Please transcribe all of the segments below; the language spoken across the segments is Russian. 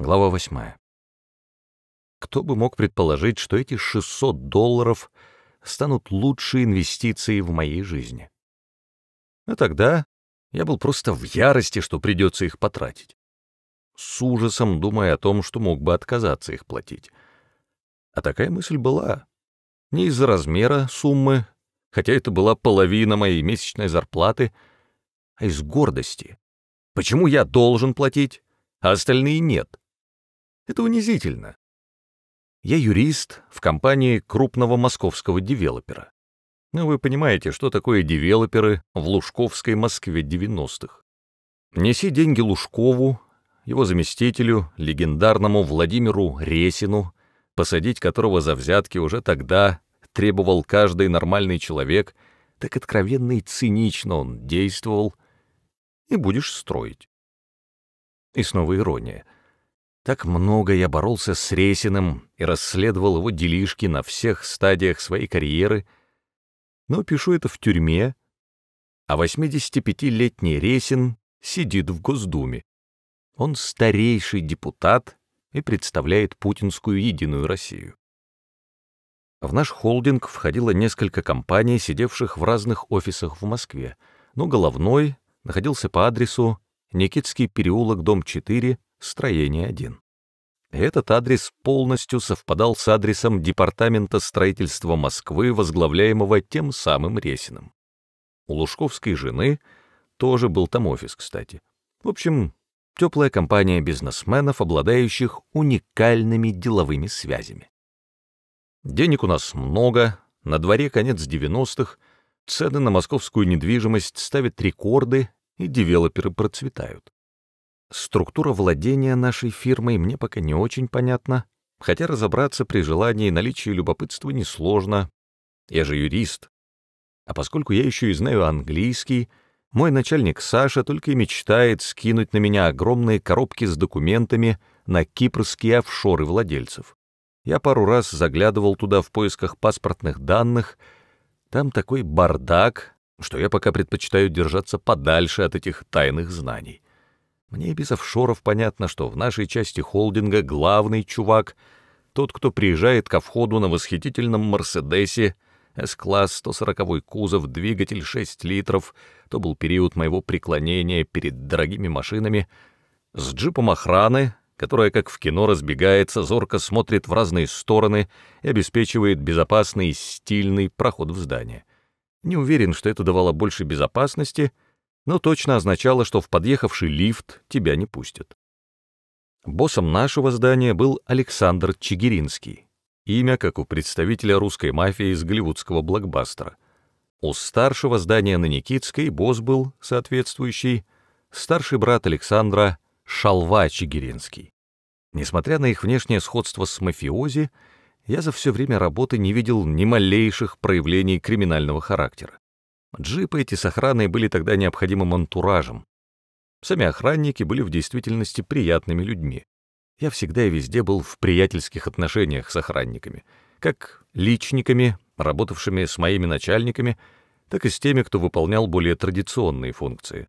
Глава 8. Кто бы мог предположить, что эти 600 долларов станут лучшей инвестицией в моей жизни? А тогда я был просто в ярости, что придется их потратить. С ужасом думая о том, что мог бы отказаться их платить. А такая мысль была. Не из-за размера суммы, хотя это была половина моей месячной зарплаты, а из гордости. Почему я должен платить, а остальные нет? Это унизительно. Я юрист в компании крупного московского девелопера. Но ну, вы понимаете, что такое девелоперы в Лужковской Москве 90-х. Неси деньги Лужкову, его заместителю, легендарному Владимиру Ресину, посадить которого за взятки уже тогда требовал каждый нормальный человек, так откровенно и цинично он действовал, и будешь строить. И снова ирония — так много я боролся с Ресиным и расследовал его делишки на всех стадиях своей карьеры, но пишу это в тюрьме, а 85-летний Ресин сидит в Госдуме. Он старейший депутат и представляет путинскую единую Россию. В наш холдинг входило несколько компаний, сидевших в разных офисах в Москве, но головной находился по адресу Никитский переулок, дом 4, строение 1. Этот адрес полностью совпадал с адресом Департамента строительства Москвы, возглавляемого тем самым Ресиным. У Лужковской жены тоже был там офис, кстати. В общем, теплая компания бизнесменов, обладающих уникальными деловыми связями. Денег у нас много, на дворе конец 90-х, цены на московскую недвижимость ставят рекорды, и девелоперы процветают. Структура владения нашей фирмой мне пока не очень понятна, хотя разобраться при желании наличии любопытства несложно. Я же юрист. А поскольку я еще и знаю английский, мой начальник Саша только и мечтает скинуть на меня огромные коробки с документами на кипрские офшоры владельцев. Я пару раз заглядывал туда в поисках паспортных данных. Там такой бардак, что я пока предпочитаю держаться подальше от этих тайных знаний. Мне без офшоров понятно, что в нашей части холдинга главный чувак — тот, кто приезжает ко входу на восхитительном «Мерседесе», С-класс, 140 кузов, двигатель 6 литров, то был период моего преклонения перед дорогими машинами, с джипом охраны, которая, как в кино, разбегается, зорко смотрит в разные стороны и обеспечивает безопасный и стильный проход в здание. Не уверен, что это давало больше безопасности — но точно означало, что в подъехавший лифт тебя не пустят. Боссом нашего здания был Александр Чигиринский, имя как у представителя русской мафии из голливудского блокбастера. У старшего здания на Никитской босс был соответствующий, старший брат Александра Шалва Чигиринский. Несмотря на их внешнее сходство с мафиози, я за все время работы не видел ни малейших проявлений криминального характера. Джипы эти с охраной были тогда необходимым антуражем. Сами охранники были в действительности приятными людьми. Я всегда и везде был в приятельских отношениях с охранниками, как личниками, работавшими с моими начальниками, так и с теми, кто выполнял более традиционные функции.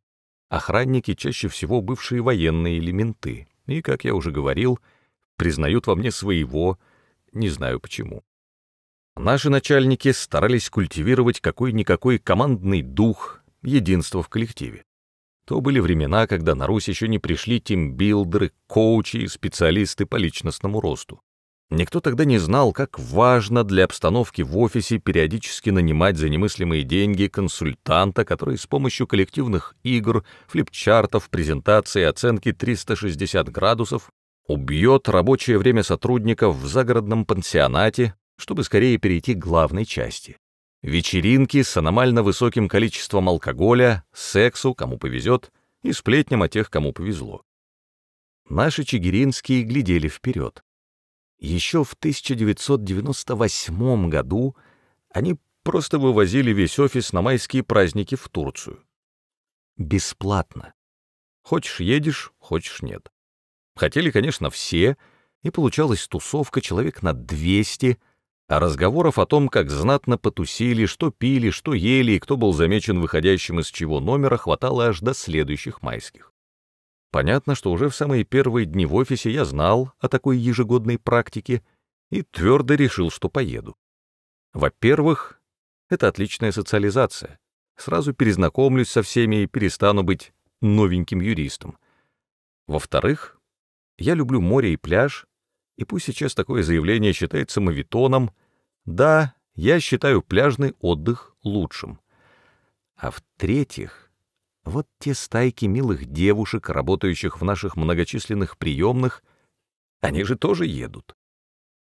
Охранники чаще всего бывшие военные или менты, и, как я уже говорил, признают во мне своего, не знаю почему. Наши начальники старались культивировать какой-никакой командный дух, единство в коллективе. То были времена, когда на Русь еще не пришли тимбилдеры, коучи и специалисты по личностному росту. Никто тогда не знал, как важно для обстановки в офисе периодически нанимать за немыслимые деньги консультанта, который с помощью коллективных игр, флипчартов, презентации, оценки 360 градусов убьет рабочее время сотрудников в загородном пансионате чтобы скорее перейти к главной части. Вечеринки с аномально высоким количеством алкоголя, сексу, кому повезет, и сплетням о тех, кому повезло. Наши чигиринские глядели вперед. Еще в 1998 году они просто вывозили весь офис на майские праздники в Турцию. Бесплатно. Хочешь — едешь, хочешь — нет. Хотели, конечно, все, и получалась тусовка человек на 200, а разговоров о том, как знатно потусили, что пили, что ели и кто был замечен выходящим из чего номера, хватало аж до следующих майских. Понятно, что уже в самые первые дни в офисе я знал о такой ежегодной практике и твердо решил, что поеду. Во-первых, это отличная социализация. Сразу перезнакомлюсь со всеми и перестану быть новеньким юристом. Во-вторых, я люблю море и пляж, и пусть сейчас такое заявление считается мавитоном, да, я считаю пляжный отдых лучшим. А в-третьих, вот те стайки милых девушек, работающих в наших многочисленных приемных, они же тоже едут.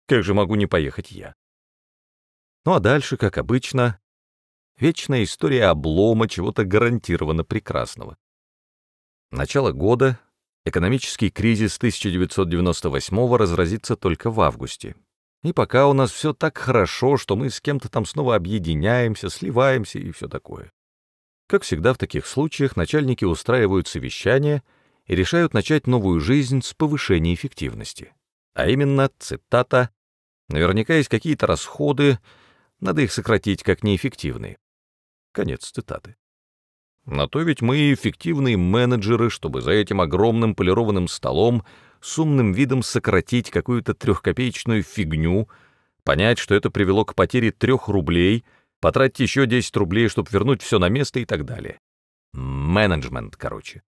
Как же могу не поехать я? Ну а дальше, как обычно, вечная история облома чего-то гарантированно прекрасного. Начало года, Экономический кризис 1998 разразится только в августе. И пока у нас все так хорошо, что мы с кем-то там снова объединяемся, сливаемся и все такое. Как всегда в таких случаях начальники устраивают совещание и решают начать новую жизнь с повышения эффективности. А именно, цитата, «Наверняка есть какие-то расходы, надо их сократить как неэффективные». Конец цитаты. На то ведь мы эффективные менеджеры, чтобы за этим огромным полированным столом с умным видом сократить какую-то трехкопеечную фигню, понять, что это привело к потере трех рублей, потратить еще 10 рублей, чтобы вернуть все на место и так далее. Менеджмент, короче.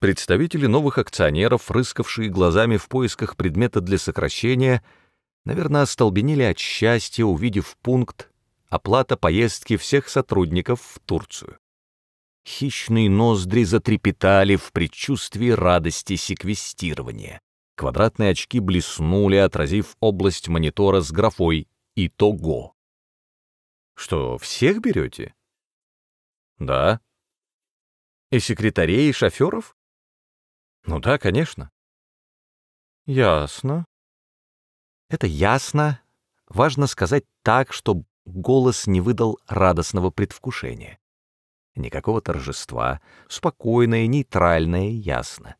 Представители новых акционеров, рыскавшие глазами в поисках предмета для сокращения, наверное, остолбенели от счастья, увидев пункт «Оплата поездки всех сотрудников в Турцию» хищные ноздри затрепетали в предчувствии радости секвестирования. Квадратные очки блеснули, отразив область монитора с графой «Итого». «Что, всех берете?» «Да». «И секретарей, и шоферов?» «Ну да, конечно». «Ясно». Это «ясно» важно сказать так, чтобы голос не выдал радостного предвкушения никакого торжества, спокойное, нейтральное, ясно.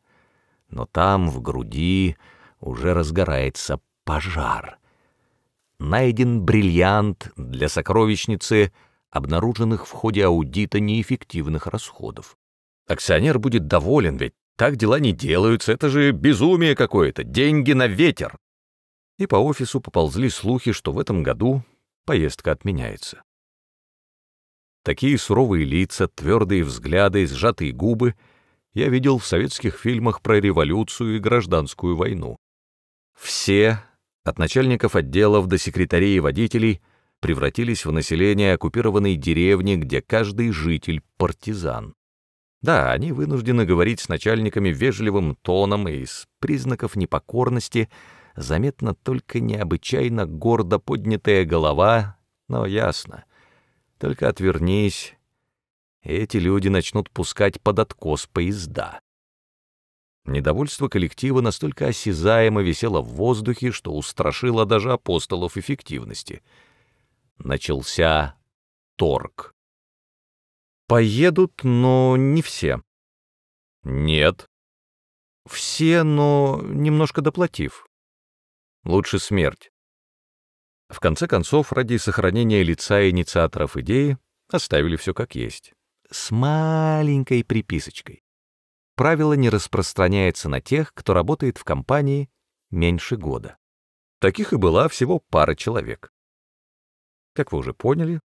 Но там, в груди, уже разгорается пожар. Найден бриллиант для сокровищницы, обнаруженных в ходе аудита неэффективных расходов. Акционер будет доволен, ведь так дела не делаются, это же безумие какое-то, деньги на ветер. И по офису поползли слухи, что в этом году поездка отменяется. Такие суровые лица, твердые взгляды, сжатые губы я видел в советских фильмах про революцию и гражданскую войну. Все, от начальников отделов до секретарей и водителей, превратились в население оккупированной деревни, где каждый житель — партизан. Да, они вынуждены говорить с начальниками вежливым тоном, и из признаков непокорности заметно только необычайно гордо поднятая голова, но ясно. Только отвернись, эти люди начнут пускать под откос поезда. Недовольство коллектива настолько осязаемо висело в воздухе, что устрашило даже апостолов эффективности. Начался торг. «Поедут, но не все». «Нет». «Все, но немножко доплатив». «Лучше смерть». В конце концов, ради сохранения лица инициаторов идеи оставили все как есть, с маленькой приписочкой. Правило не распространяется на тех, кто работает в компании меньше года. Таких и была всего пара человек. Как вы уже поняли,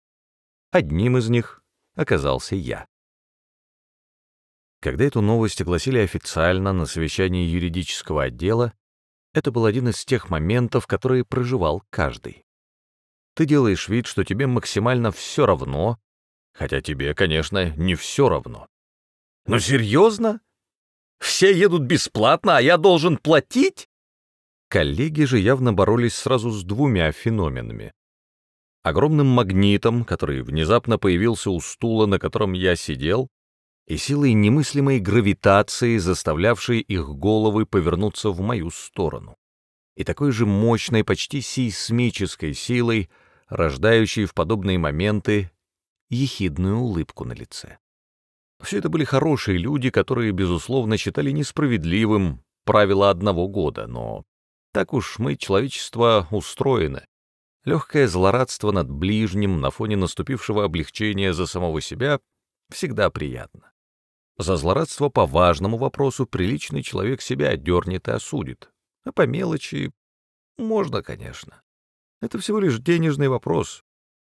одним из них оказался я. Когда эту новость огласили официально на совещании юридического отдела, это был один из тех моментов, которые проживал каждый ты делаешь вид, что тебе максимально все равно, хотя тебе, конечно, не все равно. Но ну, серьезно? Все едут бесплатно, а я должен платить? Коллеги же явно боролись сразу с двумя феноменами. Огромным магнитом, который внезапно появился у стула, на котором я сидел, и силой немыслимой гравитации, заставлявшей их головы повернуться в мою сторону. И такой же мощной, почти сейсмической силой — рождающие в подобные моменты ехидную улыбку на лице. Все это были хорошие люди, которые, безусловно, считали несправедливым правило одного года, но так уж мы, человечество, устроено. Легкое злорадство над ближним на фоне наступившего облегчения за самого себя всегда приятно. За злорадство по важному вопросу приличный человек себя дернет и осудит, а по мелочи можно, конечно. Это всего лишь денежный вопрос.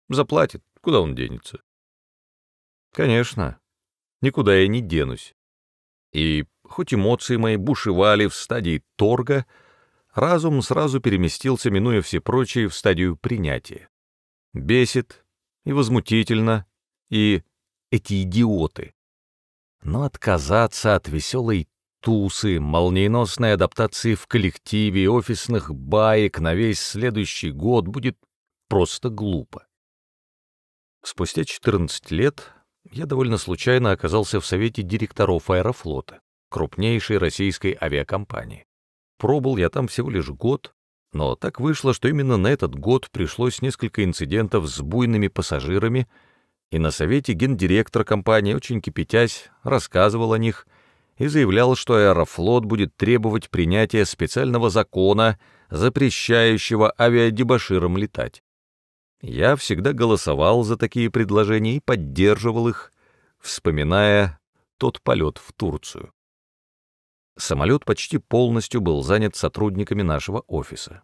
Заплатит, куда он денется? Конечно, никуда я не денусь. И хоть эмоции мои бушевали в стадии торга, разум сразу переместился, минуя все прочие, в стадию принятия. Бесит и возмутительно, и эти идиоты. Но отказаться от веселой тусы, молниеносной адаптации в коллективе и офисных баек на весь следующий год будет просто глупо. Спустя 14 лет я довольно случайно оказался в совете директоров Аэрофлота, крупнейшей российской авиакомпании. Пробыл я там всего лишь год, но так вышло, что именно на этот год пришлось несколько инцидентов с буйными пассажирами, и на совете гендиректор компании, очень кипятясь, рассказывал о них, и заявлял, что Аэрофлот будет требовать принятия специального закона, запрещающего авиадебаширам летать. Я всегда голосовал за такие предложения и поддерживал их, вспоминая тот полет в Турцию. Самолет почти полностью был занят сотрудниками нашего офиса.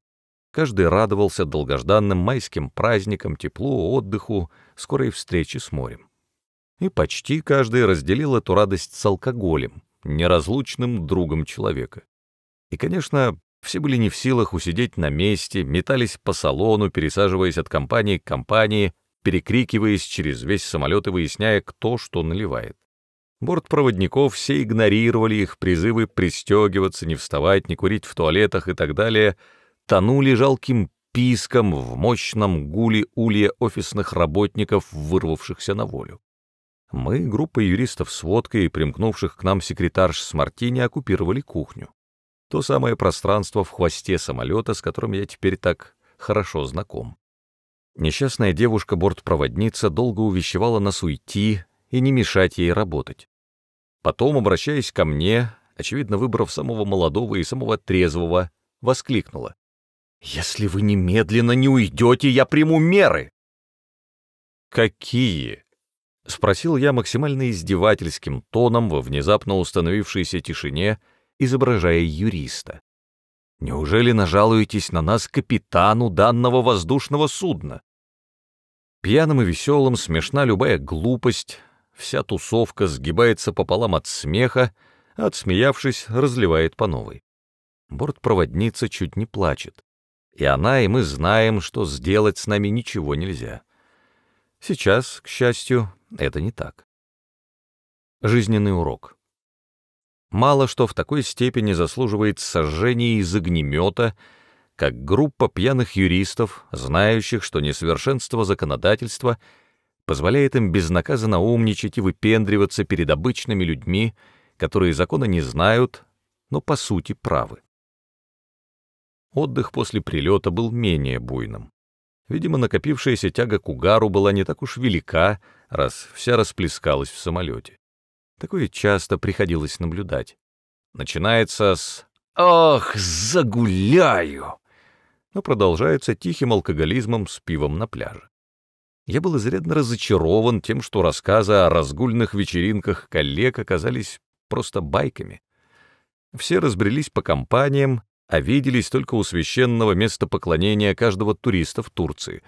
Каждый радовался долгожданным майским праздникам, теплу, отдыху, скорой встрече с морем. И почти каждый разделил эту радость с алкоголем, неразлучным другом человека. И, конечно, все были не в силах усидеть на месте, метались по салону, пересаживаясь от компании к компании, перекрикиваясь через весь самолет и выясняя, кто что наливает. Бортпроводников все игнорировали их призывы пристегиваться, не вставать, не курить в туалетах и так далее, тонули жалким писком в мощном гуле улья офисных работников, вырвавшихся на волю. Мы, группа юристов с водкой и примкнувших к нам секретарш с мартини, оккупировали кухню. То самое пространство в хвосте самолета, с которым я теперь так хорошо знаком. Несчастная девушка-бортпроводница долго увещевала нас уйти и не мешать ей работать. Потом, обращаясь ко мне, очевидно, выбрав самого молодого и самого трезвого, воскликнула. «Если вы немедленно не уйдете, я приму меры!» «Какие?» — спросил я максимально издевательским тоном во внезапно установившейся тишине, изображая юриста. «Неужели нажалуетесь на нас капитану данного воздушного судна?» Пьяным и веселым смешна любая глупость, вся тусовка сгибается пополам от смеха, а отсмеявшись, разливает по новой. Бортпроводница чуть не плачет. И она, и мы знаем, что сделать с нами ничего нельзя. Сейчас, к счастью, это не так. Жизненный урок. Мало что в такой степени заслуживает сожжения из огнемета, как группа пьяных юристов, знающих, что несовершенство законодательства позволяет им безнаказанно умничать и выпендриваться перед обычными людьми, которые закона не знают, но по сути правы. Отдых после прилета был менее буйным. Видимо, накопившаяся тяга к угару была не так уж велика, раз вся расплескалась в самолете. Такое часто приходилось наблюдать. Начинается с "Ох, загуляю!», но продолжается тихим алкоголизмом с пивом на пляже. Я был изрядно разочарован тем, что рассказы о разгульных вечеринках коллег оказались просто байками. Все разбрелись по компаниям, а виделись только у священного места поклонения каждого туриста в Турции,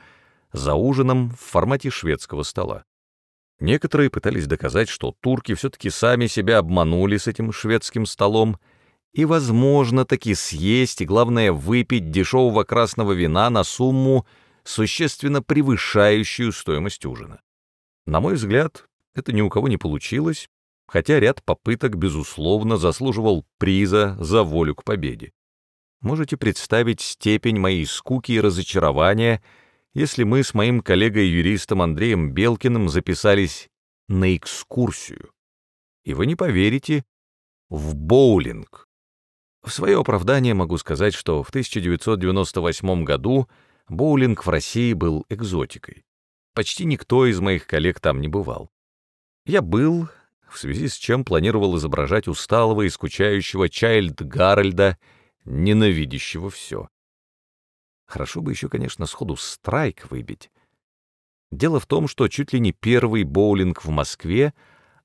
за ужином в формате шведского стола. Некоторые пытались доказать, что турки все-таки сами себя обманули с этим шведским столом, и, возможно, таки съесть и, главное, выпить дешевого красного вина на сумму, существенно превышающую стоимость ужина. На мой взгляд, это ни у кого не получилось, хотя ряд попыток, безусловно, заслуживал приза за волю к победе. Можете представить степень моей скуки и разочарования, если мы с моим коллегой-юристом Андреем Белкиным записались на экскурсию. И вы не поверите, в боулинг. В свое оправдание могу сказать, что в 1998 году боулинг в России был экзотикой. Почти никто из моих коллег там не бывал. Я был, в связи с чем планировал изображать усталого и скучающего Чайльд Гарольда — ненавидящего все. Хорошо бы еще, конечно, сходу страйк выбить. Дело в том, что чуть ли не первый боулинг в Москве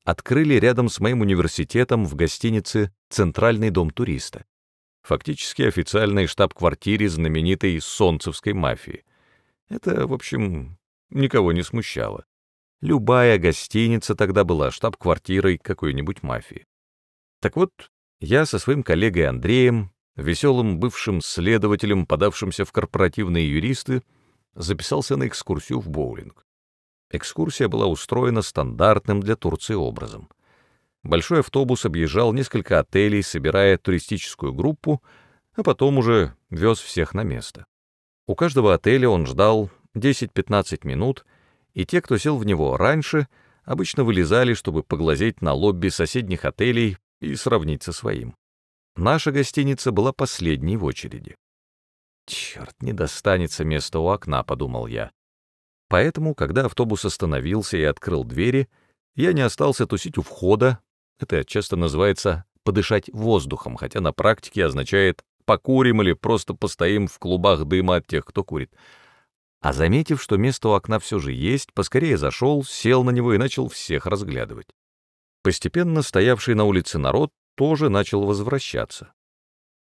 открыли рядом с моим университетом в гостинице «Центральный дом туриста», фактически официальной штаб-квартире знаменитой солнцевской мафии. Это, в общем, никого не смущало. Любая гостиница тогда была штаб-квартирой какой-нибудь мафии. Так вот, я со своим коллегой Андреем веселым бывшим следователем, подавшимся в корпоративные юристы, записался на экскурсию в боулинг. Экскурсия была устроена стандартным для Турции образом. Большой автобус объезжал несколько отелей, собирая туристическую группу, а потом уже вез всех на место. У каждого отеля он ждал 10-15 минут, и те, кто сел в него раньше, обычно вылезали, чтобы поглазеть на лобби соседних отелей и сравнить со своим. Наша гостиница была последней в очереди. «Черт, не достанется места у окна», — подумал я. Поэтому, когда автобус остановился и открыл двери, я не остался тусить у входа. Это часто называется «подышать воздухом», хотя на практике означает «покурим» или «просто постоим в клубах дыма от тех, кто курит». А заметив, что место у окна все же есть, поскорее зашел, сел на него и начал всех разглядывать. Постепенно стоявший на улице народ тоже начал возвращаться.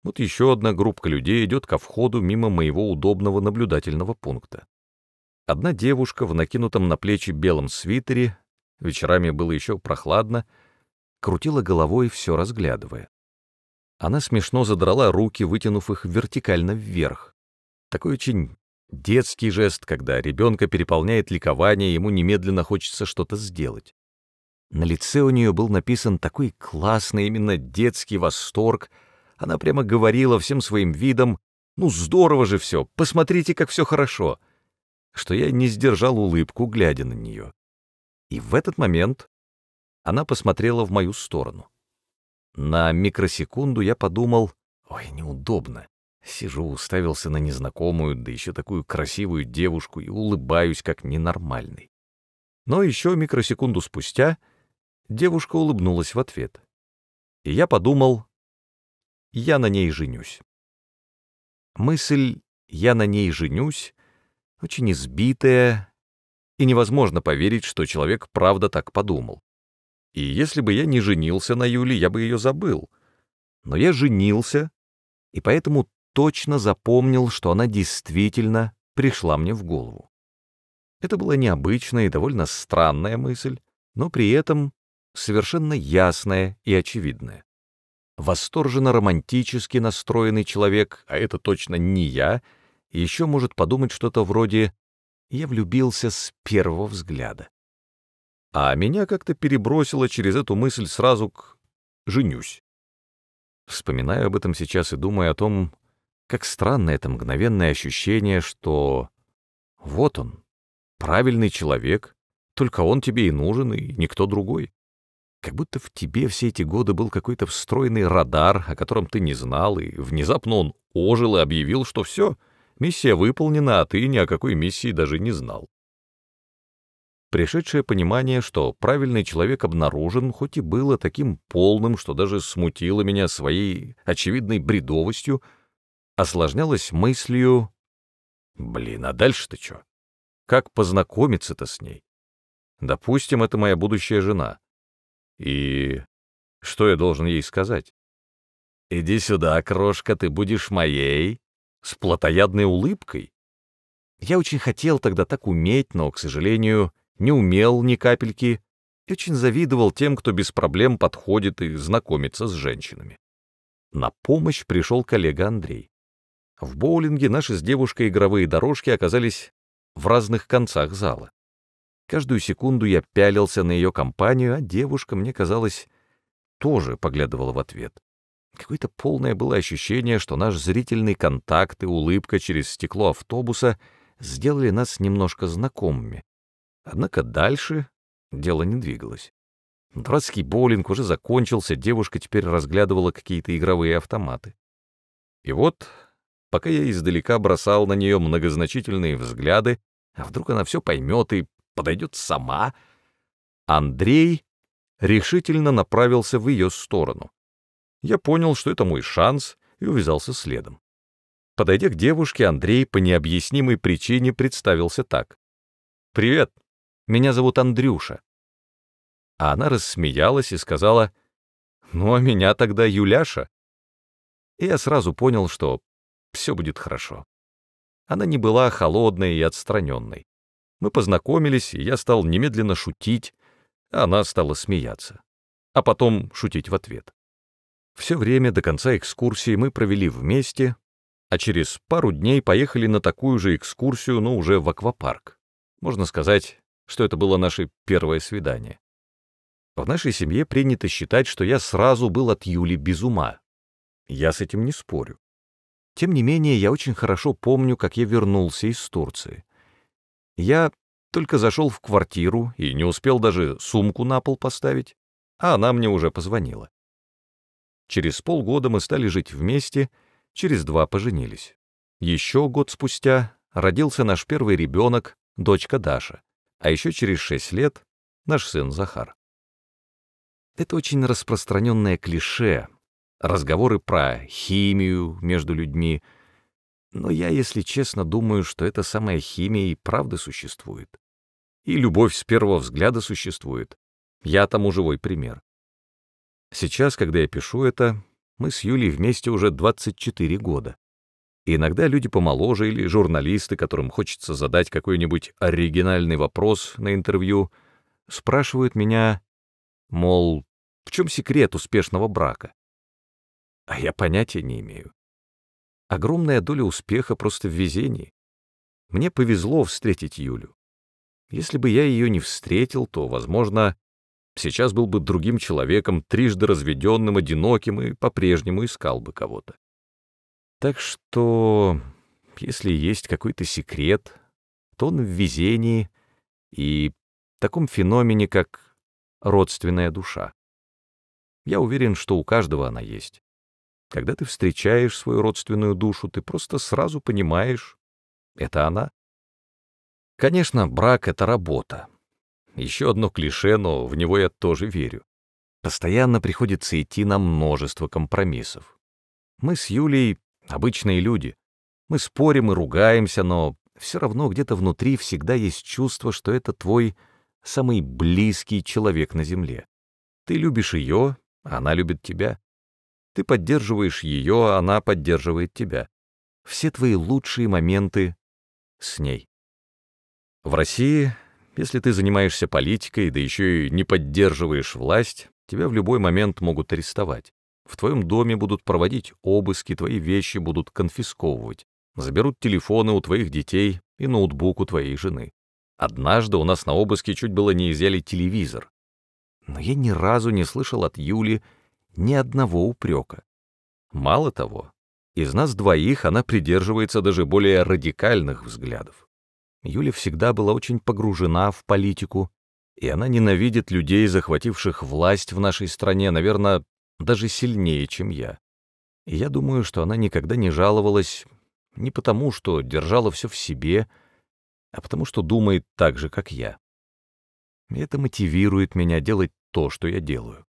Вот еще одна группка людей идет ко входу мимо моего удобного наблюдательного пункта. Одна девушка в накинутом на плечи белом свитере, вечерами было еще прохладно, крутила головой, все разглядывая. Она смешно задрала руки, вытянув их вертикально вверх. Такой очень детский жест, когда ребенка переполняет ликование, ему немедленно хочется что-то сделать. На лице у нее был написан такой классный, именно детский восторг. Она прямо говорила всем своим видом, «Ну, здорово же все, посмотрите, как все хорошо!» что я не сдержал улыбку, глядя на нее. И в этот момент она посмотрела в мою сторону. На микросекунду я подумал, ой, неудобно. Сижу, уставился на незнакомую, да еще такую красивую девушку и улыбаюсь, как ненормальный. Но еще микросекунду спустя Девушка улыбнулась в ответ. И я подумал, я на ней женюсь. Мысль «я на ней женюсь» очень избитая, и невозможно поверить, что человек правда так подумал. И если бы я не женился на Юле, я бы ее забыл. Но я женился, и поэтому точно запомнил, что она действительно пришла мне в голову. Это была необычная и довольно странная мысль, но при этом совершенно ясное и очевидное. Восторженно романтически настроенный человек, а это точно не я, еще может подумать что-то вроде «я влюбился с первого взгляда». А меня как-то перебросило через эту мысль сразу к «женюсь». Вспоминаю об этом сейчас и думаю о том, как странно это мгновенное ощущение, что вот он, правильный человек, только он тебе и нужен, и никто другой. Как будто в тебе все эти годы был какой-то встроенный радар, о котором ты не знал, и внезапно он ожил и объявил, что все, миссия выполнена, а ты ни о какой миссии даже не знал. Пришедшее понимание, что правильный человек обнаружен, хоть и было таким полным, что даже смутило меня своей очевидной бредовостью, осложнялось мыслью «Блин, а дальше-то чё? Как познакомиться-то с ней? Допустим, это моя будущая жена. И что я должен ей сказать? «Иди сюда, крошка, ты будешь моей!» С плотоядной улыбкой. Я очень хотел тогда так уметь, но, к сожалению, не умел ни капельки и очень завидовал тем, кто без проблем подходит и знакомится с женщинами. На помощь пришел коллега Андрей. В боулинге наши с девушкой игровые дорожки оказались в разных концах зала. Каждую секунду я пялился на ее компанию, а девушка, мне казалось, тоже поглядывала в ответ. Какое-то полное было ощущение, что наш зрительный контакт и улыбка через стекло автобуса сделали нас немножко знакомыми. Однако дальше дело не двигалось. Дурацкий боулинг уже закончился, девушка теперь разглядывала какие-то игровые автоматы. И вот, пока я издалека бросал на нее многозначительные взгляды, а вдруг она все поймет и подойдет сама. Андрей решительно направился в ее сторону. Я понял, что это мой шанс, и увязался следом. Подойдя к девушке, Андрей по необъяснимой причине представился так. «Привет, меня зовут Андрюша». А она рассмеялась и сказала, «Ну, а меня тогда Юляша». И я сразу понял, что все будет хорошо. Она не была холодной и отстраненной. Мы познакомились, и я стал немедленно шутить, а она стала смеяться, а потом шутить в ответ. Все время до конца экскурсии мы провели вместе, а через пару дней поехали на такую же экскурсию, но уже в аквапарк. Можно сказать, что это было наше первое свидание. В нашей семье принято считать, что я сразу был от Юли без ума. Я с этим не спорю. Тем не менее, я очень хорошо помню, как я вернулся из Турции. Я только зашел в квартиру и не успел даже сумку на пол поставить, а она мне уже позвонила. Через полгода мы стали жить вместе, через два поженились. Еще год спустя родился наш первый ребенок, дочка Даша, а еще через шесть лет наш сын Захар. Это очень распространенное клише, разговоры про химию между людьми — но я, если честно, думаю, что эта самая химия и правда существует. И любовь с первого взгляда существует. Я тому живой пример. Сейчас, когда я пишу это, мы с Юлей вместе уже 24 года. И иногда люди помоложе или журналисты, которым хочется задать какой-нибудь оригинальный вопрос на интервью, спрашивают меня, мол, в чем секрет успешного брака? А я понятия не имею. Огромная доля успеха просто в везении. Мне повезло встретить Юлю. Если бы я ее не встретил, то, возможно, сейчас был бы другим человеком, трижды разведенным, одиноким и по-прежнему искал бы кого-то. Так что, если есть какой-то секрет, то он в везении и в таком феномене, как родственная душа. Я уверен, что у каждого она есть. Когда ты встречаешь свою родственную душу, ты просто сразу понимаешь — это она. Конечно, брак — это работа. Еще одно клише, но в него я тоже верю. Постоянно приходится идти на множество компромиссов. Мы с Юлей — обычные люди. Мы спорим и ругаемся, но все равно где-то внутри всегда есть чувство, что это твой самый близкий человек на земле. Ты любишь ее, а она любит тебя. Ты поддерживаешь ее, а она поддерживает тебя. Все твои лучшие моменты с ней. В России, если ты занимаешься политикой, да еще и не поддерживаешь власть, тебя в любой момент могут арестовать. В твоем доме будут проводить обыски, твои вещи будут конфисковывать. Заберут телефоны у твоих детей и ноутбук у твоей жены. Однажды у нас на обыске чуть было не изъяли телевизор. Но я ни разу не слышал от Юли, ни одного упрека. Мало того, из нас двоих она придерживается даже более радикальных взглядов. Юля всегда была очень погружена в политику, и она ненавидит людей, захвативших власть в нашей стране, наверное, даже сильнее, чем я. И я думаю, что она никогда не жаловалась не потому, что держала все в себе, а потому что думает так же, как я. И это мотивирует меня делать то, что я делаю.